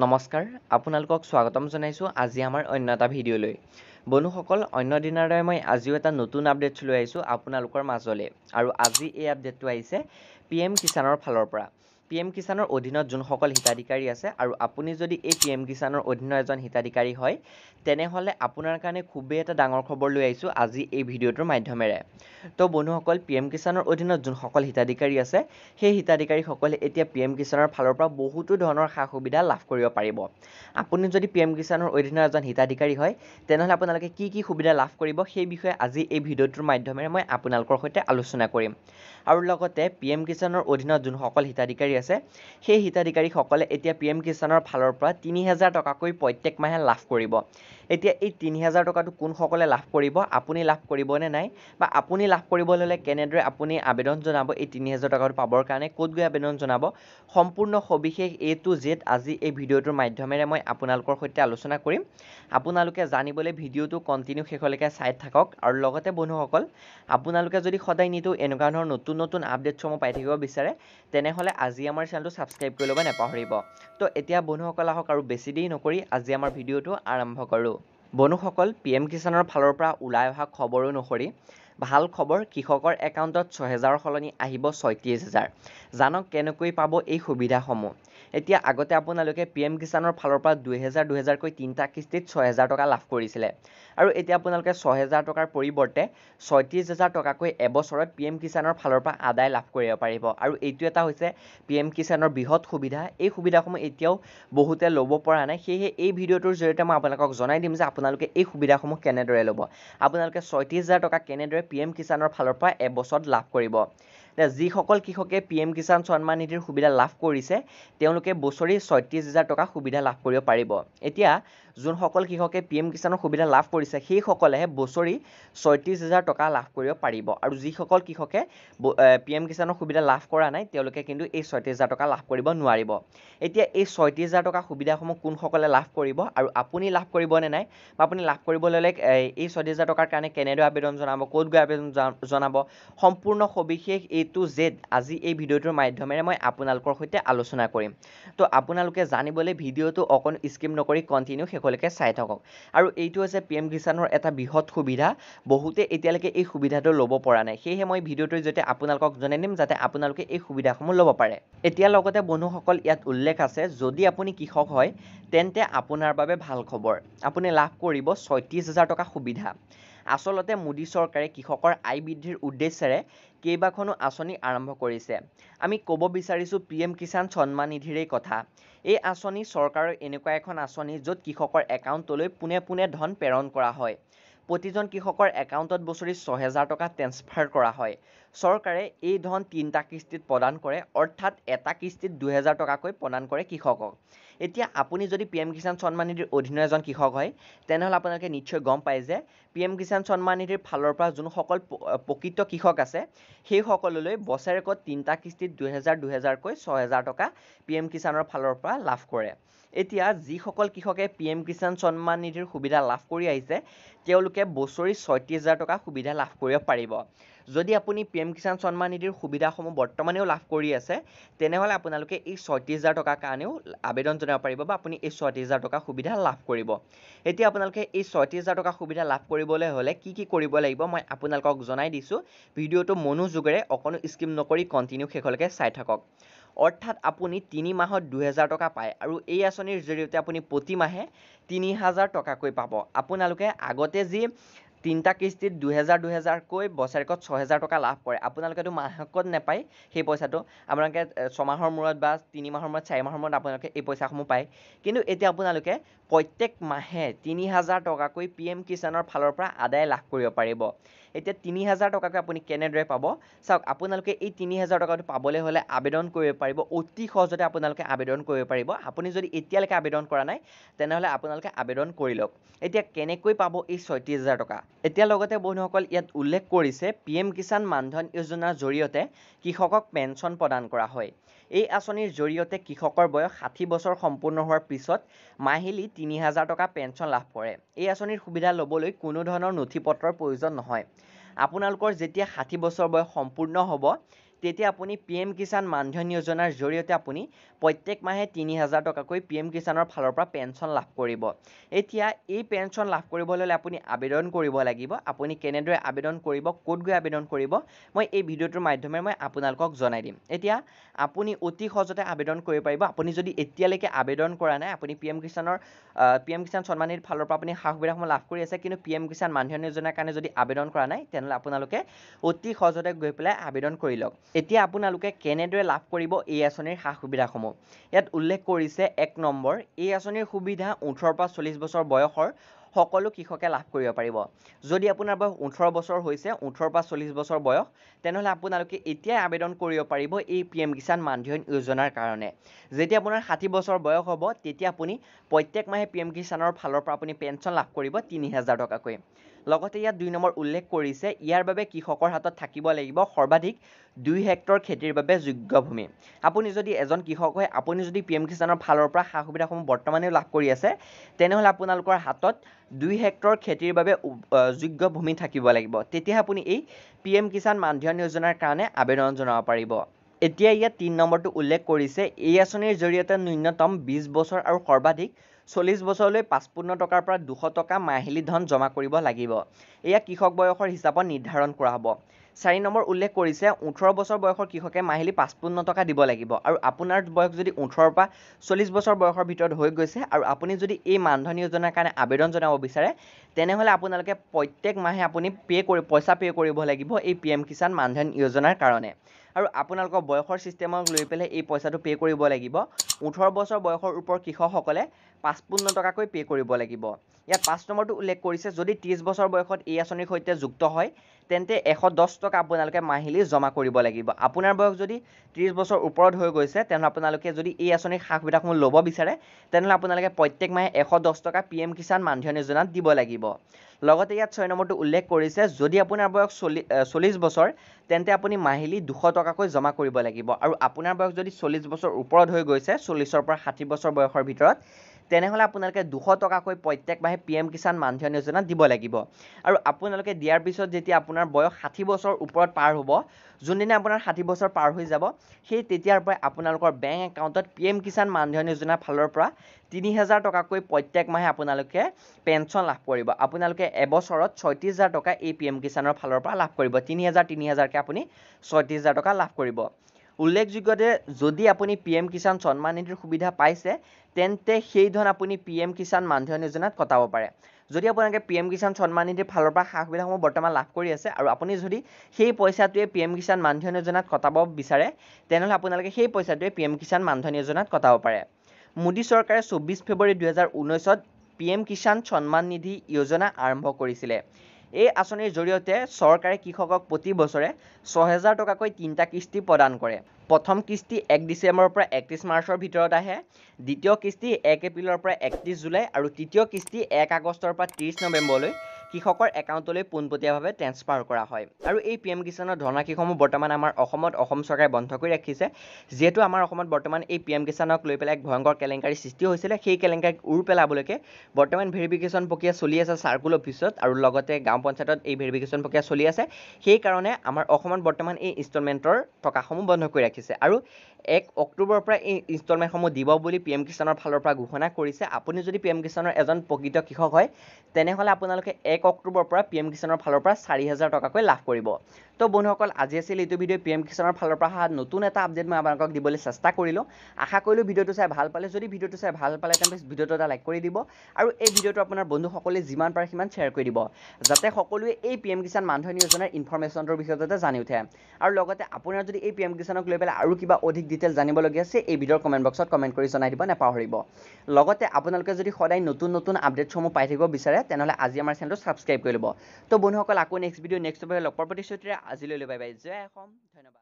নমস্কাৰ আপোনালোকক স্বাগতম জনাইছোঁ আজি আমাৰ অন্য এটা ভিডিঅ'লৈ বন্ধুসকল অন্য দিনাৰ দৰে মই আজিও এটা নতুন আপডেট লৈ আহিছোঁ আপোনালোকৰ মাজলৈ আৰু আজি এই আপডেটটো আহিছে পি এম কিষাণৰ ফালৰ পৰা পি এম কিষাণৰ অধীনত যোনসকল হিতাধিকাৰী আছে আৰু আপুনি যদি এই পি এম কিষাণৰ অধীনৰ এজন হিতাধিকাৰী হয় তেনেহ'লে আপোনাৰ কাৰণে খুবেই এটা ডাঙৰ খবৰ লৈ আহিছোঁ আজি এই ভিডিঅ'টোৰ মাধ্যমেৰে তো বন্ধুসকল পি এম কিষাণৰ অধীনত যোনসকল হিতাধিকাৰী আছে সেই হিতাধিকাৰীসকলে এতিয়া পি এম কিষাণৰ ফালৰ পৰা বহুতো ধৰণৰ সা সুবিধা লাভ কৰিব পাৰিব আপুনি যদি পি এম কিষাণৰ অধীনৰ এজন হিতাধিকাৰী হয় তেনেহ'লে আপোনালোকে কি কি সুবিধা লাভ কৰিব সেই বিষয়ে আজি এই ভিডিঅ'টোৰ মাধ্যমেৰে মই আপোনালোকৰ সৈতে আলোচনা কৰিম আৰু লগতে পি এম কিষাণৰ অধীনত যোনসকল হিতাধিকাৰী আছে সেই হিতাধিকাৰীসকলে এতিয়া পি এম কিষাণৰ ফালৰ পৰা তিনি হাজাৰ টকাকৈ প্ৰত্যেক মাহে লাভ কৰিব এতিয়া এই তিনি হাজাৰ টকাটো কোনসকলে লাভ কৰিব আপুনি লাভ কৰিবনে নাই বা আপুনি লাভ কৰিবলৈ হ'লে কেনেদৰে আপুনি আবেদন জনাব এই তিনি হাজাৰ টকাটো পাবৰ কাৰণে ক'ত গৈ আবেদন জনাব সম্পূৰ্ণ সবিশেষ এ টু জেদ আজি এই ভিডিঅ'টোৰ মাধ্যমেৰে মই আপোনালোকৰ সৈতে আলোচনা কৰিম আপোনালোকে জানিবলৈ ভিডিঅ'টো কণ্টিনিউ শেষলৈকে চাই থাকক আৰু লগতে বন্ধুসকল আপোনালোকে যদি সদায় নিতৌ এনেকুৱা ধৰণৰ নতুন নতুন আপডেটসমূহ পাই থাকিব বিচাৰে তেনেহ'লে আজি আমাৰ চেনেলটো ছাবস্ক্ৰাইব কৰি ল'ব নেপাহৰিব তো এতিয়া বন্ধুসকল আহক আৰু বেছি দেৰি নকৰি আজি আমাৰ ভিডিঅ'টো আৰম্ভ কৰোঁ বনুসকল পি এম কিষাণৰ ফালৰ পৰা ওলাই অহা খবৰ অনুসৰি ভাল খবৰ কৃষকৰ একাউণ্টত ছহেজাৰৰ সলনি আহিব ছয়ত্ৰিছ হেজাৰ জানক কেনেকৈ পাব এই সুবিধাসমূহ এতিয়া আগতে আপোনালোকে পি এম কিষাণৰ ফালৰ পৰা দুহেজাৰ দুহেজাৰকৈ তিনিটা কিস্তিত ছহেজাৰ টকা লাভ কৰিছিলে আৰু এতিয়া আপোনালোকে ছয় হেজাৰ টকাৰ পৰিৱৰ্তে ছয়ত্ৰিছ হেজাৰ টকাকৈ এবছৰত পি এম কিষাণৰ ফালৰ পৰা আদায় লাভ কৰিব পাৰিব আৰু এইটো এটা হৈছে পি এম কিষাণৰ বৃহৎ সুবিধা এই সুবিধাসমূহ এতিয়াও বহুতে ল'ব পৰা নাই সেয়েহে এই ভিডিঅ'টোৰ জৰিয়তে মই আপোনালোকক জনাই দিম যে আপোনালোকে এই সুবিধাসমূহ কেনেদৰে ল'ব আপোনালোকে ছয়ত্ৰিছ হাজাৰ টকা কেনেদৰে পি এম কিষাণৰ ফালৰ পৰা এবছৰত লাভ কৰিব যিসকল কৃষকে পি এম কিষাণ সন্মান নিধিৰ সুবিধা লাভ কৰিছে তেওঁলোকে বছৰি ছয়ত্ৰিছ হাজাৰ টকা সুবিধা লাভ কৰিব পাৰিব এতিয়া যোনসকল কৃষকে পি এম কিষাণৰ সুবিধা লাভ কৰিছে সেইসকলেহে বছৰি ছয়ত্ৰিছ হাজাৰ টকা লাভ কৰিব পাৰিব আৰু যিসকল কৃষকে পি এম কিষাণৰ সুবিধা লাভ কৰা নাই তেওঁলোকে কিন্তু এই ছয়ত্ৰিছ হাজাৰ টকা লাভ কৰিব নোৱাৰিব এতিয়া এই ছয়ত্ৰিছ হাজাৰ টকা সুবিধাসমূহ কোনসকলে লাভ কৰিব আৰু আপুনি লাভ কৰিবনে নাই বা আপুনি লাভ কৰিবলৈ হ'লে এই ছয়ত্ৰিছ হাজাৰ টকাৰ কাৰণে কেনেদৰে আবেদন জনাব ক'ত গৈ আবেদন জনাব সম্পূৰ্ণ সবিশেষ এই টু জেড আজি এই ভিডিঅ'টোৰ মাধ্যমেৰে মই আপোনালোকৰ সৈতে আলোচনা কৰিম তো আপোনালোকে জানিবলৈ ভিডিঅ'টো অকণ স্কিপ নকৰি কণ্টিনিউ শেষলৈকে চাই থাকক আৰু এইটো হৈছে পি এম কিষাণৰ এটা বৃহৎ সুবিধা বহুতে এতিয়ালৈকে এই সুবিধাটো ল'ব পৰা নাই সেয়েহে মই ভিডিঅ'টোৰ জৰিয়তে আপোনালোকক জনাই দিম যাতে আপোনালোকে এই সুবিধাসমূহ ল'ব পাৰে এতিয়া লগতে বন্ধুসকল ইয়াত উল্লেখ আছে যদি আপুনি কৃষক হয় তেন্তে আপোনাৰ বাবে ভাল খবৰ আপুনি লাভ কৰিব ছয়ত্ৰিছ হাজাৰ টকা সুবিধা আচলতে মোদী চৰকাৰে কৃষকৰ আয় বৃদ্ধিৰ উদ্দেশ্যেৰে কেইবাখনো আঁচনি আৰম্ভ কৰিছে আমি ক'ব বিচাৰিছোঁ পি এম কিষাণ সন্মান নিধিৰেই কথা এই আঁচনি চৰকাৰৰ এনেকুৱা এখন আঁচনি য'ত কৃষকৰ একাউণ্টলৈ পোনে পোনে ধন প্ৰেৰণ কৰা হয় প্ৰতিজন কৃষকৰ একাউণ্টত বছৰি ছহেজাৰ টকা ট্ৰেন্সফাৰ কৰা হয় চৰকাৰে এই ধন তিনিটা কিস্তিত প্ৰদান কৰে অৰ্থাৎ এটা কিস্তিত দুহেজাৰ টকাকৈ প্ৰদান কৰে কৃষকক এতিয়া আপুনি যদি পি এম কিষাণ সন্মান নিধিৰ অধীনৰ এজন কৃষক হয় তেনেহ'লে আপোনালোকে নিশ্চয় গম পায় যে পি এম কিষাণ সন্মান নিধিৰ ফালৰ পৰা যোনসকল প্ৰকৃত কৃষক আছে সেইসকললৈ বছৰেকত তিনিটা কিস্তিত দুহেজাৰ দুহেজাৰকৈ ছহেজাৰ টকা পি এম কিষাণৰ ফালৰ পৰা লাভ কৰে এতিয়া যিসকল কৃষকে পি এম কিষাণ সন্মান নিধিৰ সুবিধা লাভ কৰি আহিছে তেওঁলোকে বছৰি ছয়ত্ৰিছ হাজাৰ টকা সুবিধা লাভ কৰিব পাৰিব যদি আপুনি পি এম কিষাণ সন্মান নিধিৰ সুবিধাসমূহ বৰ্তমানেও লাভ কৰি আছে তেনেহ'লে আপোনালোকে এই ছয়ত্ৰিছ হাজাৰ টকাৰ কাৰণেও আবেদন জনাব পাৰিব বা আপুনি এই ছয়ত্ৰিছ হাজাৰ টকাৰ সুবিধা লাভ কৰিব এতিয়া আপোনালোকে এই ছয়ত্ৰিছ হাজাৰ টকা সুবিধা লাভ কৰিবলৈ হ'লে কি কি কৰিব লাগিব মই আপোনালোকক জনাই দিছোঁ ভিডিঅ'টো মনোযোগেৰে অকণো স্কিপ নকৰি কণ্টিনিউ শেষলৈকে চাই থাকক অৰ্থাৎ আপুনি তিনি মাহত দুহেজাৰ টকা পায় আৰু এই আঁচনিৰ জৰিয়তে আপুনি প্ৰতি মাহে তিনি হাজাৰ টকাকৈ পাব আপোনালোকে আগতে যি তিনিটা কিস্তিত দুহেজাৰ দুহেজাৰকৈ বছৰেকত ছহেজাৰ টকা লাভ কৰে আপোনালোকেতো মাহেকত নাপায় সেই পইচাটো আপোনালোকে ছমাহৰ মূৰত বা তিনি মাহৰ মূৰত চাৰি মাহৰ মূৰত আপোনালোকে এই পইচাসমূহ পায় কিন্তু এতিয়া আপোনালোকে প্ৰত্যেক মাহে তিনি হাজাৰ টকাকৈ পি এম কিষাণৰ ফালৰ পৰা আদায় লাভ কৰিব পাৰিব এতিয়া তিনি হাজাৰ টকাকৈ আপুনি কেনেদৰে পাব চাওক আপোনালোকে এই তিনি হাজাৰ টকাটো পাবলৈ হ'লে আবেদন কৰিব পাৰিব অতি সহজতে আপোনালোকে আবেদন কৰিব পাৰিব আপুনি যদি এতিয়ালৈকে আবেদন কৰা নাই তেনেহ'লে আপোনালোকে আবেদন কৰি লওক এতিয়া কেনেকৈ পাব এই ছয়ত্ৰিছ হাজাৰ টকা এতিয়া লগতে বন্ধুসকল ইয়াত উল্লেখ কৰিছে পি এম কিষাণ মানধন যোজনাৰ জৰিয়তে কৃষকক পেঞ্চন প্ৰদান কৰা হয় এই আঁচনিৰ জৰিয়তে কৃষকৰ বয়স ষাঠি বছৰ সম্পূৰ্ণ হোৱাৰ পিছত মাহিলী তিনি হাজাৰ টকা পেঞ্চন লাভ কৰে এই আঁচনিৰ সুবিধা ল'বলৈ কোনো ধৰণৰ নথি পত্ৰৰ প্ৰয়োজন নহয় আপোনালোকৰ যেতিয়া ষাঠি বছৰ বয়স সম্পূৰ্ণ হ'ব তেতিয়া আপুনি পি এম কিষাণ মানধন যোজনাৰ জৰিয়তে আপুনি প্ৰত্যেক মাহে তিনি হাজাৰ টকাকৈ পি এম কিষাণৰ ফালৰ পৰা পেঞ্চন লাভ কৰিব এতিয়া এই পেঞ্চন লাভ কৰিবলৈ হ'লে আপুনি আবেদন কৰিব লাগিব আপুনি কেনেদৰে আবেদন কৰিব ক'ত গৈ আবেদন কৰিব মই এই ভিডিঅ'টোৰ মাধ্যমেৰে মই আপোনালোকক জনাই দিম এতিয়া আপুনি অতি সহজতে আবেদন কৰিব পাৰিব আপুনি যদি এতিয়ালৈকে আবেদন কৰা নাই আপুনি পি এম কিষাণৰ পি এম কিষাণ সন্মানীৰ ফালৰ পৰা আপুনি সা সুবিধাসমূহ লাভ কৰি আছে কিন্তু পি এম কিষাণ মানধন যোজনাৰ কাৰণে যদি আবেদন কৰা নাই তেনেহ'লে আপোনালোকে অতি সহজতে গৈ পেলাই আবেদন কৰি লওক এতিয়া আপোনালোকে কেনেদৰে লাভ কৰিব এই আঁচনিৰ সা সুবিধাসমূহ ইয়াত উল্লেখ কৰিছে এক নম্বৰ এই আঁচনিৰ সুবিধা ওঠৰৰ পৰা চল্লিছ বছৰ বয়সৰ সকলো কৃষকে লাভ কৰিব পাৰিব যদি আপোনাৰ বয়স ওঠৰ বছৰ হৈছে ওঠৰৰ পৰা চল্লিছ বছৰ বয়স তেনেহ'লে আপোনালোকে এতিয়াই আবেদন কৰিব পাৰিব এই পি এম কিষাণ মানধন যোজনাৰ কাৰণে যেতিয়া আপোনাৰ ষাঠি বছৰ বয়স হ'ব তেতিয়া আপুনি প্ৰত্যেক মাহে পি এম কিষাণৰ ফালৰ পৰা আপুনি পেঞ্চন লাভ কৰিব তিনি হাজাৰ টকাকৈ লগতে ইয়াত দুই নম্বৰ উল্লেখ কৰিছে ইয়াৰ বাবে কৃষকৰ হাতত থাকিব লাগিব সৰ্বাধিক দুই হেক্টৰ খেতিৰ বাবে যোগ্য ভূমি আপুনি যদি এজন কৃষক হয় আপুনি যদি পি এম কিষাণৰ ফালৰ পৰা সা সুবিধাসমূহ বৰ্তমানেও লাভ কৰি আছে তেনেহ'লে আপোনালোকৰ হাতত দুই হেক্টৰ খেতিৰ বাবে যোগ্য ভূমি থাকিব লাগিব তেতিয়া আপুনি এই পি এম কিষাণ মানধন যোজনাৰ কাৰণে আবেদন জনাব পাৰিব এতিয়া ইয়াত তিনি নম্বৰটো উল্লেখ কৰিছে এই আঁচনিৰ জৰিয়তে ন্যূনতম বিছ বছৰ আৰু সৰ্বাধিক চল্লিছ বছৰলৈ পঁচপন্ন টকাৰ পৰা দুশ টকা মাহিলী ধন জমা কৰিব লাগিব এয়া কৃষক বয়সৰ হিচাপত নিৰ্ধাৰণ কৰা হ'ব চাৰি নম্বৰ উল্লেখ কৰিছে ওঠৰ বছৰ বয়সৰ কৃষকে মাহিলী পাঁচপন্ন টকা দিব লাগিব আৰু আপোনাৰ বয়স যদি ওঠৰৰ পৰা চল্লিছ বছৰ বয়সৰ ভিতৰত হৈ গৈছে আৰু আপুনি যদি এই মানধন যোজনাৰ কাৰণে আবেদন জনাব বিচাৰে তেনেহ'লে আপোনালোকে প্ৰত্যেক মাহে আপুনি পে' কৰি পইচা পে' কৰিব লাগিব এই পি এম কিষাণ মানধন যোজনাৰ কাৰণে আৰু আপোনালোকৰ বয়সৰ ছিষ্টেমক লৈ পেলাই এই পইচাটো পে' কৰিব লাগিব ওঠৰ বছৰ বয়সৰ ওপৰৰ কৃষকসকলে পাঁচপন্ন টকাকৈ পে' কৰিব লাগিব ইয়াত পাঁচ নম্বৰটো উল্লেখ কৰিছে যদি ত্ৰিছ বছৰ বয়সত এই আঁচনিৰ সৈতে যুক্ত হয় তেন্তে এশ দহ টকা আপোনালোকে মাহিলী জমা কৰিব লাগিব আপোনাৰ বয়স যদি ত্ৰিছ বছৰ ওপৰত হৈ গৈছে তেনেহ'লে আপোনালোকে যদি এই আঁচনিৰ সা সুবিধাসমূহ ল'ব বিচাৰে তেনেহ'লে আপোনালোকে প্ৰত্যেক মাহে এশ দহ টকা পি এম কিষাণ মানধন যোজনাত দিব লাগিব লগতে ইয়াত ছয় নম্বৰটো উল্লেখ কৰিছে যদি আপোনাৰ বয়স চল্লিছ চল্লিছ বছৰ তেন্তে আপুনি মাহিলী দুশ টকাকৈ জমা কৰিব লাগিব আৰু আপোনাৰ বয়স যদি চল্লিছ বছৰ ওপৰত হৈ গৈছে চল্লিছৰ পৰা ষাঠি বছৰ বয়সৰ ভিতৰত তেনেহ'লে আপোনালোকে দুশ টকাকৈ প্ৰত্যেক মাহে পি এম কিষাণ মানধন যোজনা দিব লাগিব আৰু আপোনালোকে দিয়াৰ পিছত যেতিয়া আপোনাৰ বয়স ষাঠি বছৰ ওপৰত পাৰ হ'ব যোনদিনা আপোনাৰ ষাঠি বছৰ পাৰ হৈ যাব সেই তেতিয়াৰ পৰাই আপোনালোকৰ বেংক একাউণ্টত পি এম কিষাণ মানধন যোজনাৰ ফালৰ পৰা তিনি হাজাৰ টকাকৈ প্ৰত্যেক মাহে আপোনালোকে পেঞ্চন লাভ কৰিব আপোনালোকে এবছৰত ছয়ত্ৰিছ হাজাৰ টকা এই পি এম কিষাণৰ ফালৰ পৰা লাভ কৰিব তিনি হাজাৰ তিনি হাজাৰকৈ আপুনি ছয়ত্ৰিছ হাজাৰ টকা লাভ কৰিব উল্লেখযোগ্য যে যদি আপুনি পি এম কিষাণ সন্মান নিধিৰ সুবিধা পাইছে তেন্তে সেই ধন আপুনি পি এম কিষাণ মানধন যোজনাত কটাব পাৰে যদি আপোনালোকে পি এম কিষাণ সন্মান নিধিৰ ফালৰ পৰা সা সুবিধাসমূহ বৰ্তমান লাভ কৰি আছে আৰু আপুনি যদি সেই পইচাটোৱে পি এম কিষাণ মানধন যোজনাত কটাব বিচাৰে তেনেহ'লে আপোনালোকে সেই পইচাটোৱে পি এম কিষাণ মানধন যোজনাত কটাব পাৰে মোদী চৰকাৰে চৌব্বিছ ফেব্ৰুৱাৰী দুহেজাৰ ঊনৈছত পি এম কিষাণ সন্মান নিধি যোজনা আৰম্ভ কৰিছিলে এই আঁচনিৰ জৰিয়তে চৰকাৰে কৃষকক প্ৰতি বছৰে ছহেজাৰ টকাকৈ তিনিটা কিস্তি প্ৰদান কৰে প্ৰথম কিস্তি এক ডিচেম্বৰৰ পৰা একত্ৰিছ মাৰ্চৰ ভিতৰত আহে দ্বিতীয় কিস্তি এক এপ্ৰিলৰ পৰা একত্ৰিছ জুলাই আৰু তৃতীয় কিস্তি এক আগষ্টৰ পৰা ত্ৰিছ নৱেম্বৰলৈ কৃষকৰ একাউণ্টলৈ পোনপটীয়াভাৱে ট্ৰেঞ্চফাৰ কৰা হয় আৰু এই পি এম কিষাণৰ ধনৰাশিসমূহ বৰ্তমান আমাৰ অসমত অসম চৰকাৰে বন্ধ কৰি ৰাখিছে যিহেতু আমাৰ অসমত বৰ্তমান এই পি এম কিষাণক লৈ পেলাই এক ভয়ংকৰ কেলেংকাৰী সৃষ্টি হৈছিলে সেই কেলেংকাৰীক উৰ পেলাবলৈকে বৰ্তমান ভেৰিফিকেশ্যন প্ৰক্ৰিয়া চলি আছে চাৰ্কুল অফিচত আৰু লগতে গাঁও পঞ্চায়তত এই ভেৰিফিকেশ্যন প্ৰক্ৰিয়া চলি আছে সেইকাৰণে আমাৰ অসমত বৰ্তমান এই ইনষ্টলমেণ্টৰ টকাসমূহ বন্ধ কৰি ৰাখিছে আৰু এক অক্টোবৰৰ পৰা এই ইনষ্টলমেণ্টসমূহ দিব বুলি পি এম কিষাণৰ ফালৰ পৰা ঘোষণা কৰিছে আপুনি যদি পি এম কিষাণৰ এজন প্ৰকৃত কৃষক হয় তেনেহ'লে আপোনালোকে এক অক্টোবৰৰ পৰা পি এম কিষাণৰ ফালৰ পৰা চাৰি হাজাৰ টকাকৈ লাভ কৰিব তো বন্ধুসকল আজি আছিল এইটো ভিডিঅ' পি এম কিষাণৰ ফালৰ পৰা অহা নতুন এটা আপডেট মই আপোনালোকক দিবলৈ চেষ্টা কৰিলোঁ আশা কৰিলোঁ ভিডিঅ'টো চাই ভাল পালে যদি ভিডিঅ'টো চাই ভাল পালে তেন্তে ভিডিঅ'টো এটা লাইক কৰি দিব আৰু এই ভিডিঅ'টো আপোনাৰ বন্ধুসকলে যিমান পাৰে সিমান শ্বেয়াৰ কৰি দিব যাতে সকলোৱে এই পি এম কিষাণ মানধন যোজনাৰ ইনফৰ্মেশ্যনটোৰ বিষয়ে যাতে জানি উঠে আৰু লগতে আপোনাৰ যদি এই পি এম কিষাণক লৈ পেলাই আৰু কিবা অধিক ডিটেইলছ জানিবলগীয়া আছে এই ভিডিঅ'ৰ কমেণ্ট বক্সত কমেণ্ট কৰি জনাই দিব নাপাহৰিব লগতে আপোনালোকে যদি সদায় নতুন নতুন আপডেটসমূহ পাই থাকিব বিচাৰে তেনেহ'লে আজি আমাৰ চেনেলটো ছাবস্ক্ৰাইব কৰি ল'ব তো বন্ধুসকল আকৌ নেক্সট ভিডিঅ' নেক্সট লগ পোৱাৰ প্ৰতিশ্ৰুতিৰে আজিলৈ লৈ বাই বাই জয় অসম ধন্যবাদ